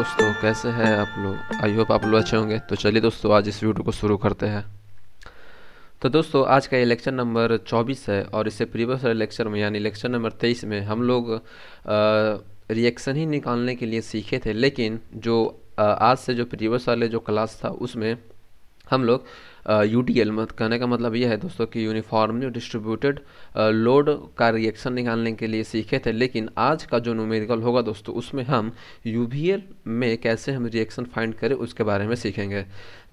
दोस्तों कैसे हैं आप लोग आई होप आप लोग अच्छे होंगे तो चलिए दोस्तों आज इस वीडियो को शुरू करते हैं तो दोस्तों आज का ये लेक्चर नंबर 24 है और इससे प्रीवियस लेक्चर में यानी लेक्चर नंबर 23 में हम लोग रिएक्शन ही निकालने के लिए सीखे थे लेकिन जो आ, आज से जो प्रीवियस वाले जो क्लास था उसमें हम लोग यू टी एल कहने का मतलब यह है दोस्तों कि यूनिफॉर्मली डिस्ट्रीब्यूटेड लोड का रिएक्शन निकालने के लिए सीखे थे लेकिन आज का जो न्यूमेरिकल होगा दोस्तों उसमें हम यू में कैसे हम रिएक्शन फाइंड करें उसके बारे में सीखेंगे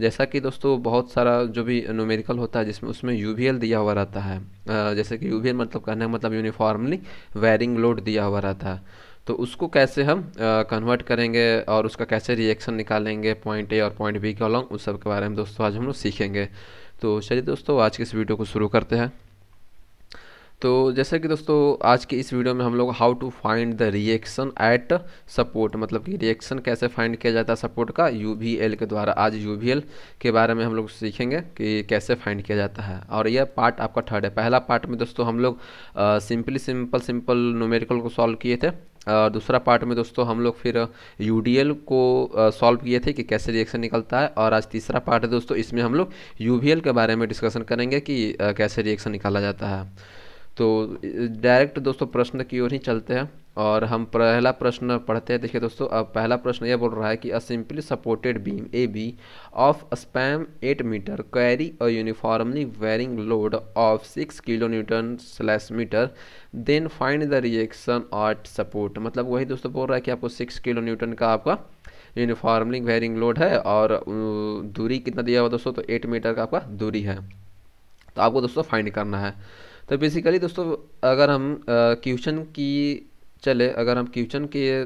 जैसा कि दोस्तों बहुत सारा जो भी न्यूमेरिकल होता है जिसमें उसमें यू दिया हुआ रहता है जैसे कि यू मतलब कहने का मतलब यूनिफॉर्मली वेरिंग लोड दिया हुआ रहता है तो उसको कैसे हम कन्वर्ट करेंगे और उसका कैसे रिएक्शन निकालेंगे पॉइंट ए और पॉइंट बी के अलॉन्ग उस सब के बारे में दोस्तों आज हम लोग सीखेंगे तो चलिए दोस्तों आज के इस वीडियो को शुरू करते हैं तो जैसे कि दोस्तों आज के इस वीडियो में हम लोग how to find the reaction at support मतलब कि रिएक्शन कैसे फाइंड किया जाता है सपोर्ट का यू के द्वारा आज यू के बारे में हम लोग सीखेंगे कि कैसे फाइंड किया जाता है और यह पार्ट आपका थर्ड है पहला पार्ट में दोस्तों हम लोग सिंपली सिंपल सिंपल नोमेरिकल को सॉल्व किए थे और दूसरा पार्ट में दोस्तों हम लोग फिर यू को सॉल्व किए थे कि कैसे रिएक्शन निकलता है और आज तीसरा पार्ट है दोस्तों इसमें हम लोग यू के बारे में डिस्कशन करेंगे कि कैसे रिएक्शन निकाला जाता है तो डायरेक्ट दोस्तों प्रश्न की ओर ही चलते हैं और हम पहला प्रश्न पढ़ते हैं देखिए दोस्तों अब पहला प्रश्न यह बोल रहा है कि a simply supported beam A B of span eight metre carry a uniformly varying load of six kilo newton slash metre then find the reaction at support मतलब वही दोस्तों बोल रहा है कि आपको सिक्स किलो न्यूटन का आपका यूनिफॉर्मली वेरिंग लोड है और दूरी कितना दिया हुआ दोस्तों तो एट मीटर का आपका दूरी है तो आपको दोस्तों फाइंड करना है तो बेसिकली दोस्तों अगर हम क्वेश्चन की चले अगर हम क्वेश्चन के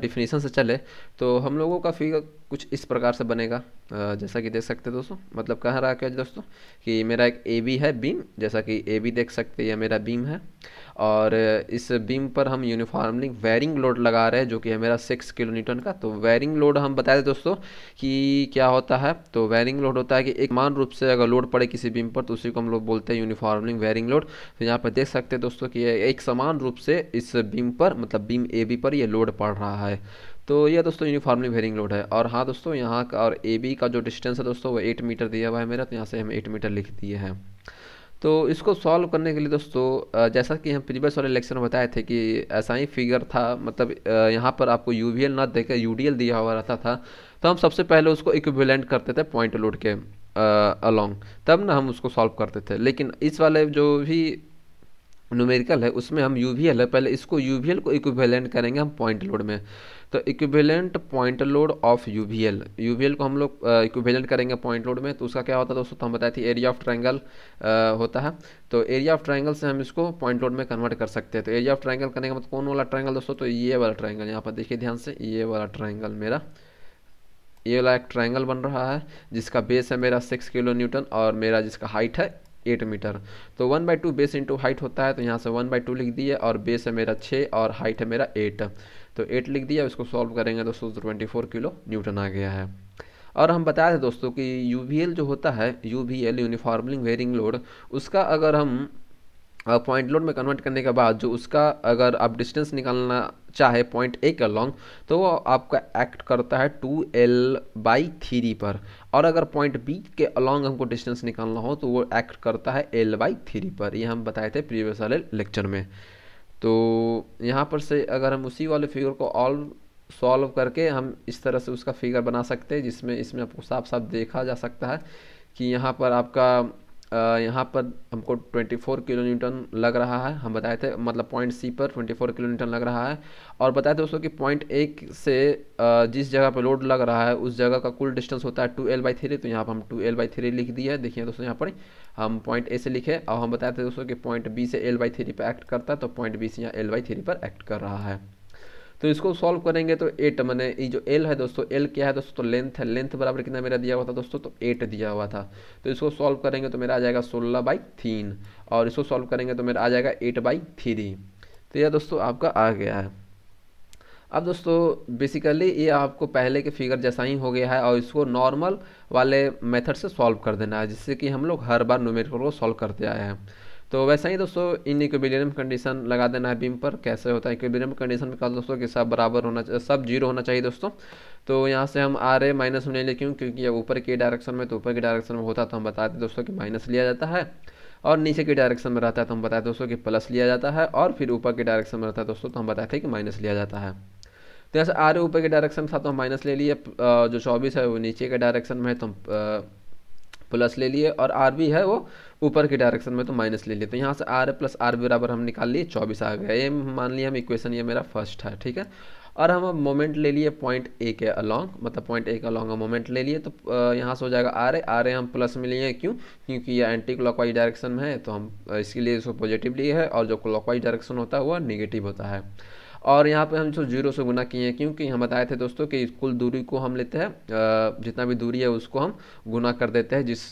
डिफिनेशन से चले तो हम लोगों का फिगर कुछ इस प्रकार से बनेगा जैसा कि देख सकते हैं दोस्तों मतलब कह रहा क्या दोस्तों कि मेरा एक ए बी है बीम जैसा कि ए बी देख सकते हैं यह मेरा बीम है और इस बीम पर हम यूनिफॉर्मली वेयरिंग लोड लगा रहे हैं जो कि है मेरा सिक्स किलो न्यूटन का तो वेयरिंग लोड हम बता दें दोस्तों कि क्या होता है तो वेयरिंग लोड होता है कि एक मान रूप से अगर लोड पड़े किसी बीम पर तो उसी को हम लोग बोलते हैं यूनिफॉर्मली वेयरिंग लोड तो यहाँ पर देख सकते हैं दोस्तों कि एक समान रूप से इस बीम पर मतलब बीम ए बी पर यह लोड पड़ रहा है तो यह दोस्तों यूनिफॉर्मली वेरिंग लोड है और हाँ दोस्तों यहाँ का और ए बी का जो डिस्टेंस है दोस्तों वो एट मीटर दिया हुआ है मेरा तो यहाँ से हम एट मीटर लिख दिए हैं तो इसको सॉल्व करने के लिए दोस्तों जैसा कि हम प्रीवियस वाले लेक्चर में बताए थे कि ऐसा ही फिगर था मतलब यहाँ पर आपको यू वी एल ना देकर यू डी एल दिया हुआ रहता था तो हम सबसे पहले उसको इक्विवेलेंट करते थे पॉइंट लोड के अलॉन्ग तब ना हम उसको सॉल्व करते थे लेकिन इस वाले जो भी न्यूमेरिकल है उसमें हम यू है पहले इसको यू को इक्विवेलेंट करेंगे हम पॉइंट लोड में तो equivalent point load of U V L U V L को हम लोग इक्विवेलेंट करेंगे पॉइंट लोड में तो उसका क्या होता है दोस्तों तो हम बताए थे एरिया ऑफ ट्राइंगल होता है तो एरिया ऑफ ट्राइंगल से हम इसको पॉइंट लोड में कन्वर्ट कर सकते हैं तो एरिया ऑफ ट्राइंगल करने का मतलब कौन वाला ट्राइंगल दोस्तों तो ये वाला ट्राइंगल यहाँ पर देखिए ध्यान से ये वाला ट्राइंगल मेरा ये वाला एक ट्राइंगल बन रहा है जिसका बेस है मेरा सिक्स किलो न्यूटन और मेरा जिसका हाइट है एट मीटर तो one by two base into height होता है तो यहाँ से वन बाई टू लिख दिए और बेस है मेरा छः और हाइट है मेरा एट तो एट लिख दिया इसको सॉल्व करेंगे दोस्तों ट्वेंटी फोर किलो न्यूटन आ गया है और हम बताए थे दोस्तों कि यू जो होता है यू यूनिफॉर्मलिंग वेयरिंग लोड उसका अगर हम पॉइंट लोड में कन्वर्ट करने के बाद जो उसका अगर आप डिस्टेंस निकालना चाहे पॉइंट ए के लॉन्ग तो वो आपका एक्ट करता है टू एल बाई थ्री पर और अगर पॉइंट बी के अलॉन्ग हमको डिस्टेंस निकालना हो तो वो एक्ट करता है एल बाई थ्री पर ये हम बताए थे प्रीवियस वाले लेक्चर में तो यहाँ पर से अगर हम उसी वाले फिगर को ऑल सॉल्व करके हम इस तरह से उसका फिगर बना सकते हैं जिसमें इसमें आपको साफ साफ देखा जा सकता है कि यहाँ पर आपका यहाँ पर हमको 24 किलो न्यूटन लग रहा है हम बताए थे मतलब पॉइंट सी पर 24 किलो न्यूटन लग रहा है और बताए थे दोस्तों कि पॉइंट ए से जिस जगह पर लोड लग रहा है उस जगह का कुल डिस्टेंस होता है टू एल बाई थ्री तो यहाँ पर हम टू एल बाई थ्री लिख दिया है देखिए दोस्तों यहाँ पर हम पॉइंट ए से लिखे और हम बताए थे दोस्तों कि पॉइंट बी से एल बाई थ्री पर एक्ट करता है तो पॉइंट बी से यहाँ एल बाई थ्री पर एक्ट कर रहा है तो इसको सॉल्व करेंगे तो एट मैंने ये जो एल है दोस्तों एल क्या है दोस्तों तो लेंथ है लेंथ बराबर कितना मेरा दिया हुआ था दोस्तों तो एट दिया हुआ था तो इसको सॉल्व करेंगे तो मेरा आ जाएगा सोलह बाई तीन और इसको सॉल्व करेंगे तो मेरा आ जाएगा एट बाई थ्री तो यह दोस्तों आपका आ गया है अब दोस्तों बेसिकली ये आपको पहले के फिगर जैसा ही हो गया है और इसको नॉर्मल वाले मेथड से सॉल्व कर देना है जिससे कि हम लोग हर बार नोमेरिकल को सॉल्व करते आए हैं तो वैसा ही दोस्तों इन इक्विबिलियम कंडीशन लगा देना है बीम पर कैसे होता है इक्विबिलियम कंडीशन में कहा दोस्तों कि सब बराबर होना सब जीरो होना चाहिए दोस्तों तो यहाँ से हम आर ए माइनस में ले क्यों क्योंकि अब ऊपर के डायरेक्शन में तो ऊपर के डायरेक्शन में होता तो हम बताते दोस्तों कि माइनस लिया जाता है और नीचे के डायरेक्शन में रहता है तो हम बताए दोस्तों कि प्लस लिया जाता है और फिर ऊपर के डायरेक्शन में रहता है दोस्तों तो हम बताए थे कि माइनस लिया जाता है तो यहाँ से आर ऊपर के डायरेक्शन में था तो हम माइनस ले लिए जो चौबीस है वो नीचे के डायरेक्शन में है तो हम प्लस ले लिए और आर बी है वो ऊपर की डायरेक्शन में तो माइनस ले लिए तो यहाँ से आर ए प्लस आर बराबर हम निकाल लिए चौबीस आ गया ये मान लिया हम इक्वेशन ये मेरा फर्स्ट है ठीक है और हम मोमेंट ले लिए पॉइंट ए के अलॉन्ग मतलब पॉइंट ए के अलॉन्ग मोमेंट ले लिए तो यहाँ से हो जाएगा आर ए आर ए हम प्लस में लिए क्यों क्योंकि ये एंटी क्लॉकवाइज डायरेक्शन में है तो हम इसके लिए इसको पॉजिटिव लिए है और जो क्लॉकवाइज डायरेक्शन होता है वह निगेटिव होता है और यहाँ पे हम जो जीरो से गुना किए हैं क्योंकि हम बताए थे दोस्तों कि कुल दूरी को हम लेते हैं जितना भी दूरी है उसको हम गुना कर देते हैं जिस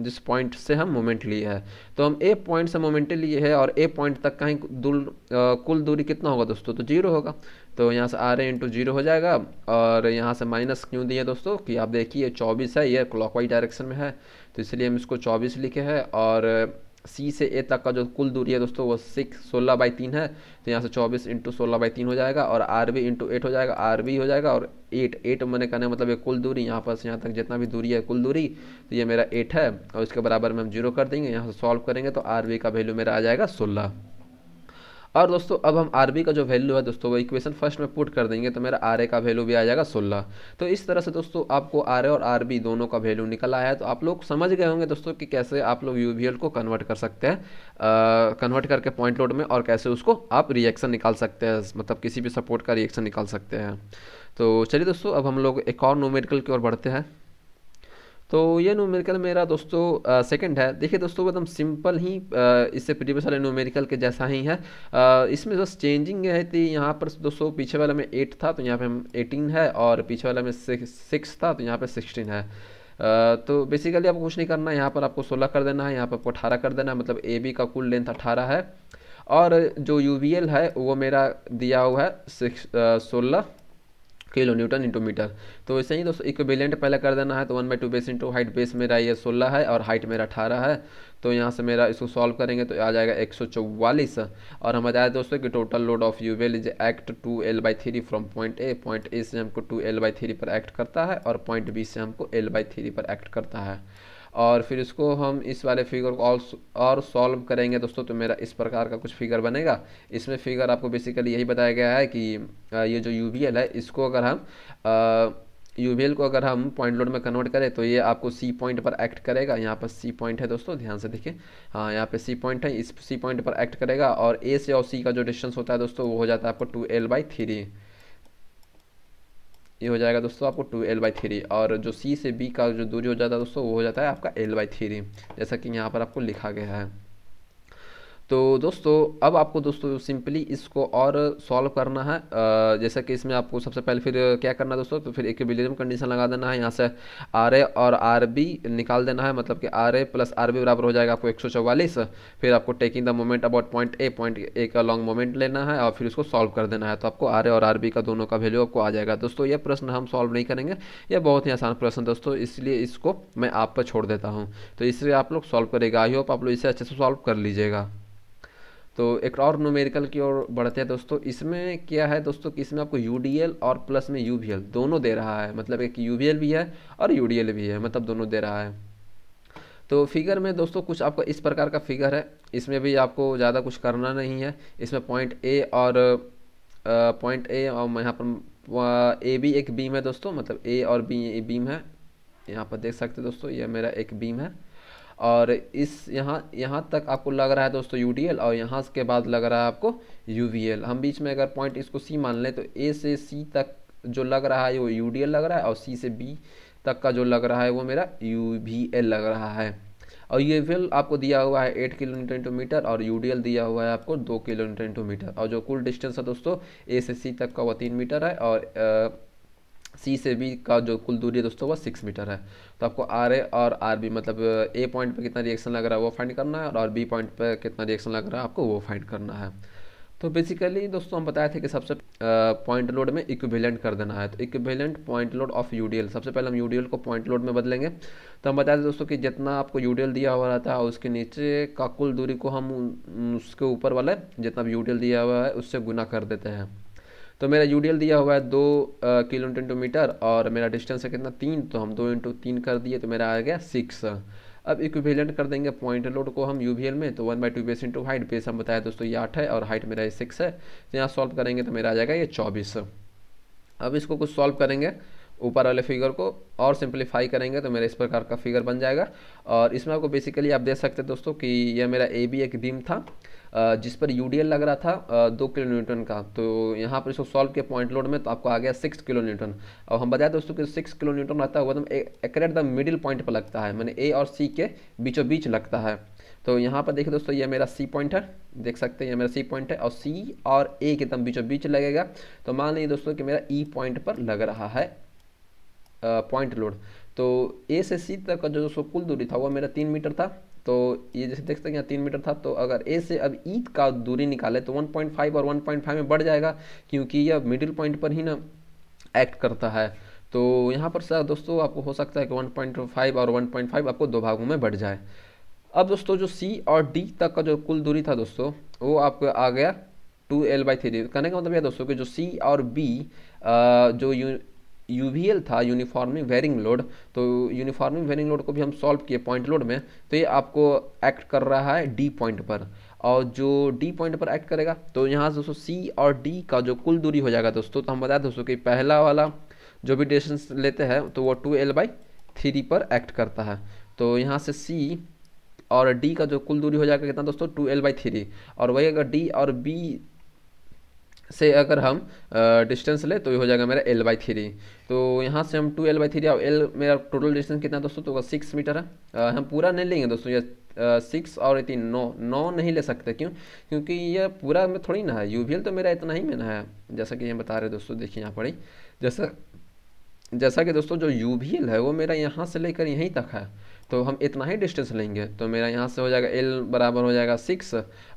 जिस पॉइंट से हम मोमेंट लिए है तो हम ए पॉइंट से मोमेंट लिए है और ए पॉइंट तक का ही दूर कुल दूरी कितना होगा दोस्तों तो जीरो होगा तो यहाँ से आर ए इंटू जीरो हो जाएगा और यहाँ से माइनस क्यों दिए दोस्तों कि आप देखिए चौबीस है ये क्लॉकवाइज डायरेक्शन में है तो इसलिए हम इसको चौबीस लिखे हैं और सी से ए तक का जो कुल दूरी है दोस्तों वो सिक्स सोलह बाई तीन है तो यहाँ से चौबीस इंटू सोलह बाई तीन हो जाएगा और आर बी इंटू एट हो जाएगा आर बी हो जाएगा और एट एट मैंने कहना मतलब ये कुल दूरी यहाँ पर से यहाँ तक जितना भी दूरी है कुल दूरी तो ये मेरा एट है और इसके बराबर में हम जीरो कर देंगे यहाँ से सॉल्व करेंगे तो आर बी का वैल्यू मेरा आ जाएगा सोलह और दोस्तों अब हम आर का जो वैल्यू है दोस्तों वो इक्वेशन फर्स्ट में पुट कर देंगे तो मेरा आर का वैल्यू भी आ जाएगा सोलह तो इस तरह से दोस्तों आपको आर और आर दोनों का वैल्यू निकल आया है तो आप लोग समझ गए होंगे दोस्तों कि कैसे आप लोग यू को कन्वर्ट कर सकते हैं कन्वर्ट करके पॉइंट लोड में और कैसे उसको आप रिएक्शन निकाल सकते हैं मतलब किसी भी सपोर्ट का रिएक्शन निकाल सकते हैं तो चलिए दोस्तों अब हम लोग एक और नोमेटिकल की ओर बढ़ते हैं तो ये नोमेरिकल मेरा दोस्तों सेकंड है देखिए दोस्तों एकदम सिंपल ही इससे प्रीवियस वाले नोमेरिकल के जैसा ही है आ, इसमें बस चेंजिंग है थी यहाँ पर दोस्तों पीछे वाला में एट था तो यहाँ पे हम एटीन है और पीछे वाला में सिक्स था तो यहाँ पे सिक्सटीन है आ, तो बेसिकली आपको कुछ नहीं करना है यहाँ पर आपको सोलह कर देना है यहाँ पर आपको अठारह कर देना है मतलब ए बी का कुल लेंथ अठारह है और जो यू है वो मेरा दिया हुआ है सिक्स सोलह किलो न्यूटन इंटू मीटर तो वैसे ही दोस्तों इक्विवेलेंट पहले कर देना है तो one by two base into height base मेरा ये सोलह है और हाइट मेरा अठारह है तो यहाँ से मेरा इसको सॉल्व करेंगे तो आ जाएगा एक सौ चौवालीस और हम बताए दोस्तों कि total load of U V L is act two L by three from point A point A से हमको टू एल बाई थ्री पर एक्ट करता है और पॉइंट बी से हमको एल बाई थ्री पर एक्ट करता है और फिर इसको हम इस वाले फिगर को और और सॉल्व करेंगे दोस्तों तो मेरा इस प्रकार का कुछ फिगर बनेगा इसमें फिगर आपको बेसिकली यही बताया गया है कि ये जो यू है इसको अगर हम यू को अगर हम पॉइंट लोड में कन्वर्ट करें तो ये आपको सी पॉइंट पर एक्ट करेगा यहाँ पर सी पॉइंट है दोस्तों ध्यान से देखिए हाँ यहाँ पे सी पॉइंट है इस सी पॉइंट पर एक्ट करेगा और ए से और सी का जो डिस्टेंस होता है दोस्तों वो हो जाता है आपको टू एल बाई थ्री ये हो जाएगा दोस्तों आपको टू एल बाई थ्री और जो सी से बी का जो दूरी हो जाता है दोस्तों वो हो जाता है आपका एल बाई थ्री जैसा कि यहाँ पर आपको लिखा गया है तो दोस्तों अब आपको दोस्तों सिंपली इसको और सॉल्व करना है जैसा कि इसमें आपको सबसे पहले फिर क्या करना है दोस्तों तो फिर एक विलियम कंडीशन लगा देना है यहाँ से आर ए और आर बी निकाल देना है मतलब कि R A plus R B बराबर हो जाएगा आपको एक सौ चौवालीस फिर आपको taking the moment about point A point A का लॉन्ग मोमेंट लेना है और फिर उसको सॉल्व कर देना है तो आपको आर ए और आर बी का दोनों का वैल्यू आपको आ जाएगा दोस्तों ये प्रश्न हम सॉल्व नहीं करेंगे यह बहुत ही आसान प्रश्न दोस्तों इसलिए इसको मैं आप पर छोड़ देता हूँ तो इसलिए आप लोग सॉल्व करेगा आई होप आप लोग इसे अच्छे से सॉल्व कर लीजिएगा तो एक और नोमेरिकल की ओर बढ़ते हैं दोस्तों इसमें क्या है दोस्तों कि इसमें आपको यू और प्लस में यू दोनों दे रहा है मतलब एक यू भी है और यू भी है मतलब दोनों दे रहा है तो फिगर में दोस्तों कुछ आपको इस प्रकार का फिगर है इसमें भी आपको ज़्यादा कुछ करना नहीं है इसमें पॉइंट ए और पॉइंट ए और यहाँ पर ए भी एक बीम है दोस्तों मतलब ए और बी बीम है यहाँ पर देख सकते हैं दोस्तों ये मेरा एक बीम है और इस यहाँ यहाँ तक आपको लग रहा है दोस्तों यू और यहाँ के बाद लग रहा है आपको यू हम बीच में अगर पॉइंट इसको सी मान लें तो ए से सी तक जो लग रहा है वो यू लग रहा है और सी से बी तक का जो लग रहा है वो मेरा यू लग रहा है और ये वेल आपको दिया हुआ है एट किलोमीटर इंटू मीटर और यू दिया हुआ है आपको दो किलोमीटर इंटू मीटर और जो कुल डिस्टेंस है दोस्तों ए से सी तक का वो तीन मीटर है और सी से बी का जो कुल दूरी है दोस्तों वो सिक्स मीटर है तो आपको आर ए और आर बी मतलब ए पॉइंट पे कितना रिएक्शन लग रहा है वो फाइंड करना है और बी पॉइंट पे कितना रिएक्शन लग रहा है आपको वो फाइंड करना है तो बेसिकली दोस्तों हम बताए थे कि सबसे पॉइंट लोड में इक्विवेलेंट कर देना है तो equivalent point load of UDL सबसे पहले हम यूडीएल को पॉइंट लोड में बदलेंगे तो हम बताए थे दोस्तों कि जितना आपको यूडीएल दिया हुआ रहता है उसके नीचे का कुल दूरी को हम उसके ऊपर वाले जितना भी यूडीएल दिया हुआ है उससे गुना कर देते हैं तो मेरा यू दिया हुआ है दो किलोमीटर इंटू मीटर और मेरा डिस्टेंस है कितना तीन तो हम दो इंटू तीन कर दिए तो मेरा आ गया सिक्स अब इक्विवेलेंट कर देंगे पॉइंट लोड को हम यू में तो one by two base into height base हम बताया दोस्तों ये आठ है और हाइट मेरा ये सिक्स है तो यहाँ सॉल्व करेंगे तो मेरा आ जाएगा ये चौबीस अब इसको कुछ सॉल्व करेंगे ऊपर वाले फिगर को और सिंप्लीफाई करेंगे तो मेरा इस प्रकार का फिगर बन जाएगा और इसमें आपको बेसिकली आप देख सकते हैं दोस्तों कि यह मेरा ए बी एक बीम था जिस पर यू लग रहा था दो किलो न्यूटन का तो यहाँ पर इसको सॉल्व किया पॉइंट लोड में तो आपको आ गया सिक्स किलो न्यूटन और हम बताया दोस्तों कि सिक्स किलो न्यूटन रहता है एकदम एकट द मिडिल पॉइंट पर लगता है मैंने ए और सी के बीचों बीच लगता है तो यहाँ पर देखिए दोस्तों ये मेरा सी पॉइंट है देख सकते हैं ये मेरा सी पॉइंट है और सी और ए के एकदम बीचों बीच लगेगा तो मान लीजिए दोस्तों कि मेरा ई e पॉइंट पर लग रहा है पॉइंट लोड तो ए से सी तक का जो दोस्तों कुल दूरी था वो मेरा तीन मीटर था तो ये जैसे देख सकते हैं यहाँ तीन मीटर था तो अगर ए से अब ई e का दूरी निकाले तो 1.5 और 1.5 में बढ़ जाएगा क्योंकि यह मिडिल पॉइंट पर ही ना एक्ट करता है तो यहाँ पर सर दोस्तों आपको हो सकता है कि 1.5 और 1.5 आपको दो भागों में बढ़ जाए अब दोस्तों जो सी और डी तक का जो कुल दूरी था दोस्तों वो आपको आ गया टू एल बाई थ्री कहने का मतलब यह दोस्तों की जो सी और बी जो यू यूवीएल था यूनिफॉर्मली वेरिंग लोड तो यूनिफॉर्मली वेरिंग लोड को भी हम सॉल्व किए पॉइंट लोड में तो ये आपको एक्ट कर रहा है डी पॉइंट पर और जो डी पॉइंट पर एक्ट करेगा तो यहाँ से दोस्तों सी और डी का जो कुल दूरी हो जाएगा दोस्तों तो हम बताए दोस्तों कि पहला वाला जो भी डिस्टेंस लेते हैं तो वो टू एल बाई थ्री पर एक्ट करता है तो यहाँ से सी और डी का जो कुल दूरी हो जाएगा कितना दोस्तों टू एल बाई थ्री और वही अगर डी और बी से अगर हम डिस्टेंस ले तो ये हो जाएगा मेरा एल बाई थ्री तो यहाँ से हम टू एल बाई थ्री और एल मेरा टोटल डिस्टेंस कितना दोस्तों तो सिक्स मीटर है आ, हम पूरा नहीं लेंगे दोस्तों ये सिक्स और तीन नौ नौ नहीं ले सकते क्यों क्योंकि ये पूरा में थोड़ी ना है यू तो मेरा इतना ही में ना है जैसा कि हम बता रहे दोस्तों देखिए यहाँ पर ही जैसा जैसा कि दोस्तों जो यू है वो मेरा यहाँ से लेकर यहीं तक है तो हम इतना ही डिस्टेंस लेंगे तो मेरा यहाँ से हो जाएगा एल बराबर हो जाएगा सिक्स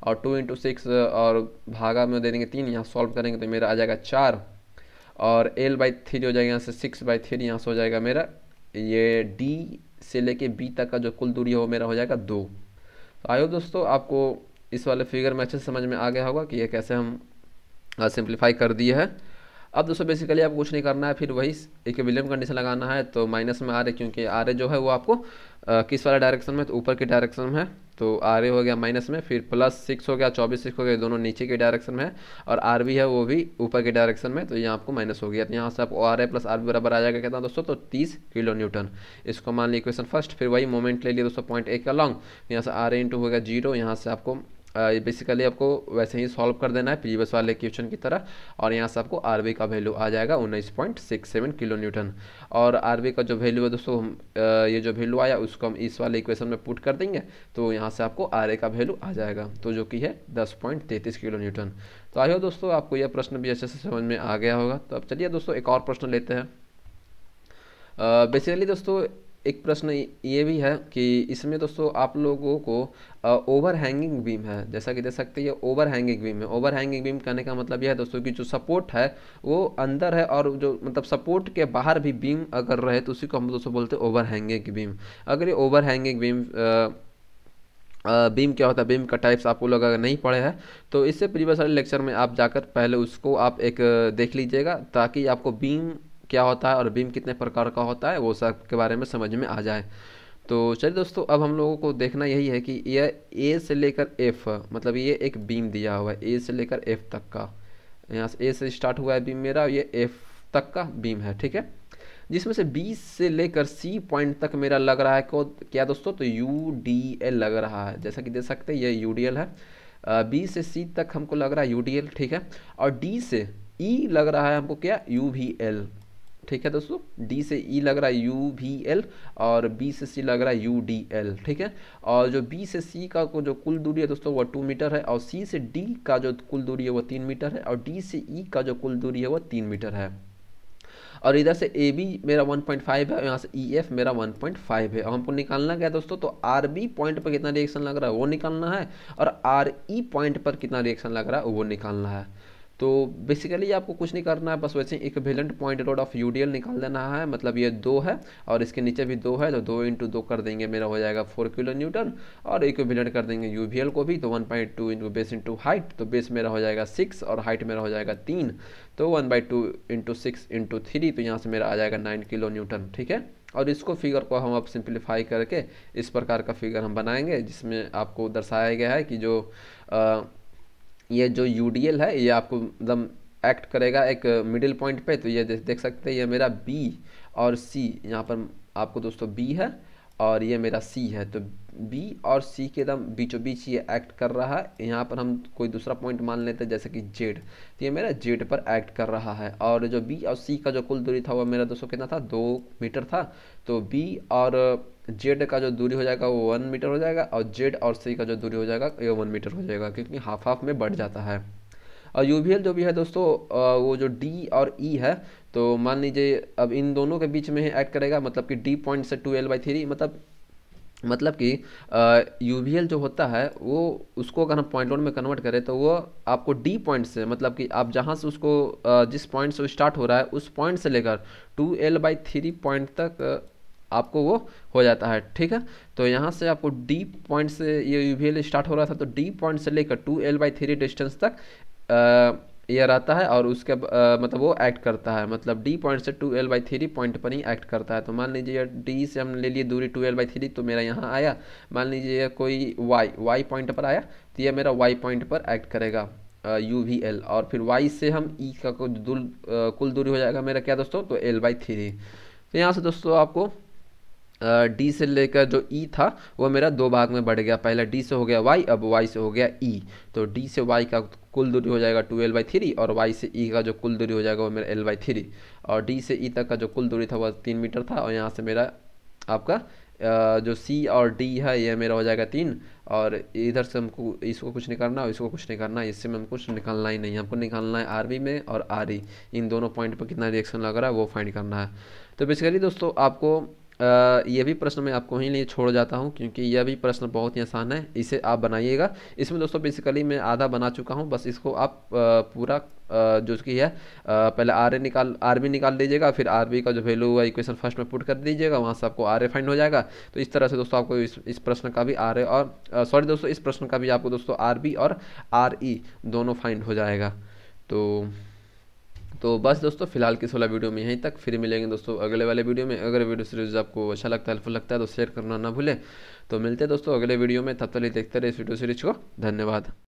और टू इंटू सिक्स और भागा में दे देंगे तीन यहाँ सॉल्व करेंगे तो मेरा आ जाएगा चार और एल बाई थ्री हो जाएगा यहाँ से सिक्स बाई थ्री यहाँ से हो जाएगा मेरा ये डी से लेके बी तक का जो कुल दूरी है वो मेरा हो जाएगा दो तो आयो दोस्तों आपको इस वाले फिगर में अच्छे से समझ में आ गया होगा कि ये कैसे हम सिंप्लीफाई कर दिए हैं अब दोस्तों बेसिकली आपको कुछ नहीं करना है फिर वही एक विलियम कंडीशन लगाना है तो माइनस में आ रहे क्योंकि आर जो है वो आपको आ, किस वाला डायरेक्शन में तो ऊपर की डायरेक्शन में है तो आर हो गया माइनस में फिर प्लस सिक्स हो गया चौबीस सिक्स हो गया दोनों नीचे के डायरेक्शन में है और आर है वो भी ऊपर के डायरेक्शन में तो यहाँ आपको माइनस हो गया तो यहाँ से आपको आर ए प्लस आर बराबर आ जाएगा कितना दोस्तों तो तीस किलो न्यूटन इसको मान लिया इक्वेशन फर्स्ट फिर वही मोमेंट ले लिया दोस्तों पॉइंट ए का लॉन्ग यहाँ से आर इंटू हो गया जीरो यहाँ से आपको ये बेसिकली आपको वैसे ही सॉल्व कर देना है प्रीवियस वाले क्वेश्चन की तरह और यहाँ से आपको आर का वैल्यू आ जाएगा उन्नीस किलो न्यूटन और आर का जो वैल्यू है दोस्तों हम ये जो वैल्यू आया उसको हम इस वाले इक्वेशन में पुट कर देंगे तो यहाँ से आपको आर का वैल्यू आ जाएगा तो जो कि है दस किलो न्यूटन तो आई हो दोस्तों आपको यह प्रश्न भी अच्छे से समझ में आ गया होगा तो अब चलिए दोस्तों एक और प्रश्न लेते हैं बेसिकली दोस्तों एक प्रश्न ये भी है कि इसमें दोस्तों आप लोगों को ओवर हैंगिंग बीम है जैसा कि देख सकते हैं ये ओवर हैंगिंग बीम है ओवर हैंगिंग बीम कहने का मतलब यह है दोस्तों कि जो सपोर्ट है वो अंदर है और जो मतलब सपोर्ट के बाहर भी बीम अगर रहे तो उसी को हम दोस्तों बोलते हैं ओवर हैंगिंग बीम अगर ये ओवर हैंगिंग बीम आ, बीम क्या होता है बीम का टाइप्स आपको लोग अगर नहीं पढ़े हैं तो इससे प्रीवियस लेक्चर में आप जाकर पहले उसको आप एक देख लीजिएगा ताकि आपको बीम क्या होता है और बीम कितने प्रकार का होता है वो सब के बारे में समझ में आ जाए तो चलिए दोस्तों अब हम लोगों को देखना यही है कि यह ए से लेकर एफ मतलब ये एक बीम दिया हुआ है ए से लेकर एफ तक का यहाँ से ए से स्टार्ट हुआ है बीम मेरा ये एफ तक का बीम है ठीक है जिसमें से बी से लेकर सी पॉइंट तक मेरा लग रहा है को क्या दोस्तों तो यू डी एल लग रहा है जैसा कि देख सकते हैं ये यू डी एल है बी से सी तक हमको लग रहा है यू डी एल ठीक है और डी से ई e लग रहा है हमको क्या यू वी एल ठीक है दोस्तों डी से ई e लग रहा है यू वी एल और बी से सी लग रहा है यू डी एल ठीक है और जो बी से सी का जो कुल दूरी है दोस्तों वो टू मीटर है और सी से डी का जो कुल दूरी है वो तीन मीटर है और डी से ई e का जो कुल दूरी है वो तीन मीटर है और इधर से ए बी मेरा 1.5 है और यहाँ से ई e एफ मेरा 1.5 है और हमको निकालना क्या है दोस्तों तो आर बी पॉइंट पर कितना रिएक्शन लग रहा है वो निकालना है और आर ई पॉइंट पर कितना रिएक्शन लग रहा है वो निकालना है तो बेसिकली आपको कुछ नहीं करना है बस वैसे ही वेलेंट पॉइंट लोड ऑफ यू निकाल देना है मतलब ये दो है और इसके नीचे भी दो है तो दो इंटू दो कर देंगे मेरा हो जाएगा फोर किलो न्यूटन और एक वेलेंट कर देंगे यू को भी तो one point two into base into height तो बेस मेरा हो जाएगा सिक्स और हाइट मेरा हो जाएगा तीन तो one by two into six into three तो यहाँ से मेरा आ जाएगा नाइन किलो न्यूटन ठीक है और इसको फिगर को हम अब सिंप्लीफाई करके इस प्रकार का फिगर हम बनाएंगे जिसमें आपको दर्शाया गया है कि जो आ, ये जो यू है ये आपको मतलब एक्ट करेगा एक मिडिल पॉइंट पे तो ये देख सकते हैं ये मेरा बी और सी यहाँ पर आपको दोस्तों बी है और ये मेरा सी है तो बी और सी के दम बीचों बीच ये एक्ट कर रहा है यहाँ पर हम कोई दूसरा पॉइंट मान लेते हैं जैसे कि जेड तो ये मेरा जेड पर एक्ट कर रहा है और जो बी और सी का जो कुल दूरी था वो मेरा दोस्तों कितना था दो मीटर था तो बी और जेड का जो दूरी हो जाएगा वो वन मीटर हो जाएगा और जेड और सी का जो दूरी हो जाएगा ये वन मीटर हो जाएगा क्योंकि हाफ हाफ में बढ़ जाता है और यू जो भी है दोस्तों वो जो डी और ई e है तो मान लीजिए अब इन दोनों के बीच में ऐड करेगा मतलब कि डी पॉइंट से टू एल बाई थ्री मतलब मतलब कि यू वी एल जो होता है वो उसको अगर हम पॉइंट लोड में कन्वर्ट करें तो वो आपको डी पॉइंट से मतलब कि आप जहाँ से उसको uh, जिस पॉइंट से स्टार्ट हो रहा है उस पॉइंट से लेकर two L by three point तक आपको वो हो जाता है ठीक है तो यहाँ से आपको डी पॉइंट से ये यू स्टार्ट हो रहा था तो डी पॉइंट से लेकर two L by three distance तक ईयर आता है और उसके आ, मतलब वो एक्ट करता है मतलब डी पॉइंट से two L by three point पर ही एक्ट करता है तो मान लीजिए डी से हम ले लिए दूरी टू एल बाई थ्री तो मेरा यहाँ आया मान लीजिए कोई वाई वाई पॉइंट पर आया तो ये मेरा वाई पॉइंट पर एक्ट करेगा यू वी एल और फिर वाई से हम ई e का दूर कुल दूरी हो जाएगा मेरा क्या दोस्तों तो एल बाई थ्री तो यहाँ से दोस्तों आपको डी से लेकर जो ई e था वो मेरा दो भाग में बढ़ गया पहले डी से हो गया वाई अब वाई से हो गया ई e. तो डी से वाई का कुल दूरी हो जाएगा टू एल बाई थ्री और वाई से ई का जो कुल दूरी हो जाएगा वो मेरा एल बाई थ्री और डी से ई तक का जो कुल दूरी था वह तीन मीटर था और यहाँ से मेरा आपका जो सी और डी है यह मेरा हो जाएगा तीन और इधर से हमको इसको कुछ नहीं करना और इसको कुछ नहीं करना इससे हमको कुछ निकालना ही नहीं हमको निकालना है आर बी में और आर ई इन दोनों पॉइंट पर कितना रिएक्शन लग रहा है वो फाइंड करना है तो बेसिकली दोस्तों आपको ये भी प्रश्न मैं आपको ही नहीं छोड़ जाता हूँ क्योंकि यह भी प्रश्न बहुत ही आसान है इसे आप बनाइएगा इसमें दोस्तों बेसिकली मैं आधा बना चुका हूँ बस इसको आप पूरा जो कि है पहले आर ए निकाल आर बी निकाल लीजिएगा फिर आर बी का जो वैल्यू हुआ इक्वेशन फर्स्ट में पुट कर दीजिएगा वहाँ से आपको आर ए फाइंड हो जाएगा तो इस तरह से दोस्तों आपको इस इस प्रश्न का भी आर ए और सॉरी दोस्तों इस प्रश्न का भी आपको दोस्तों आर बी और आर ई e दोनों फाइंड हो जाएगा तो तो बस दोस्तों फिलहाल किस वाला वीडियो में यहीं तक फिर मिलेंगे दोस्तों अगले वाले वीडियो में अगर वीडियो सीरीज आपको अच्छा लगता है हेल्पफुल लगता है तो शेयर करना ना भूलें तो मिलते हैं दोस्तों अगले वीडियो में तब तक देखते रहे इस वीडियो सीरीज को धन्यवाद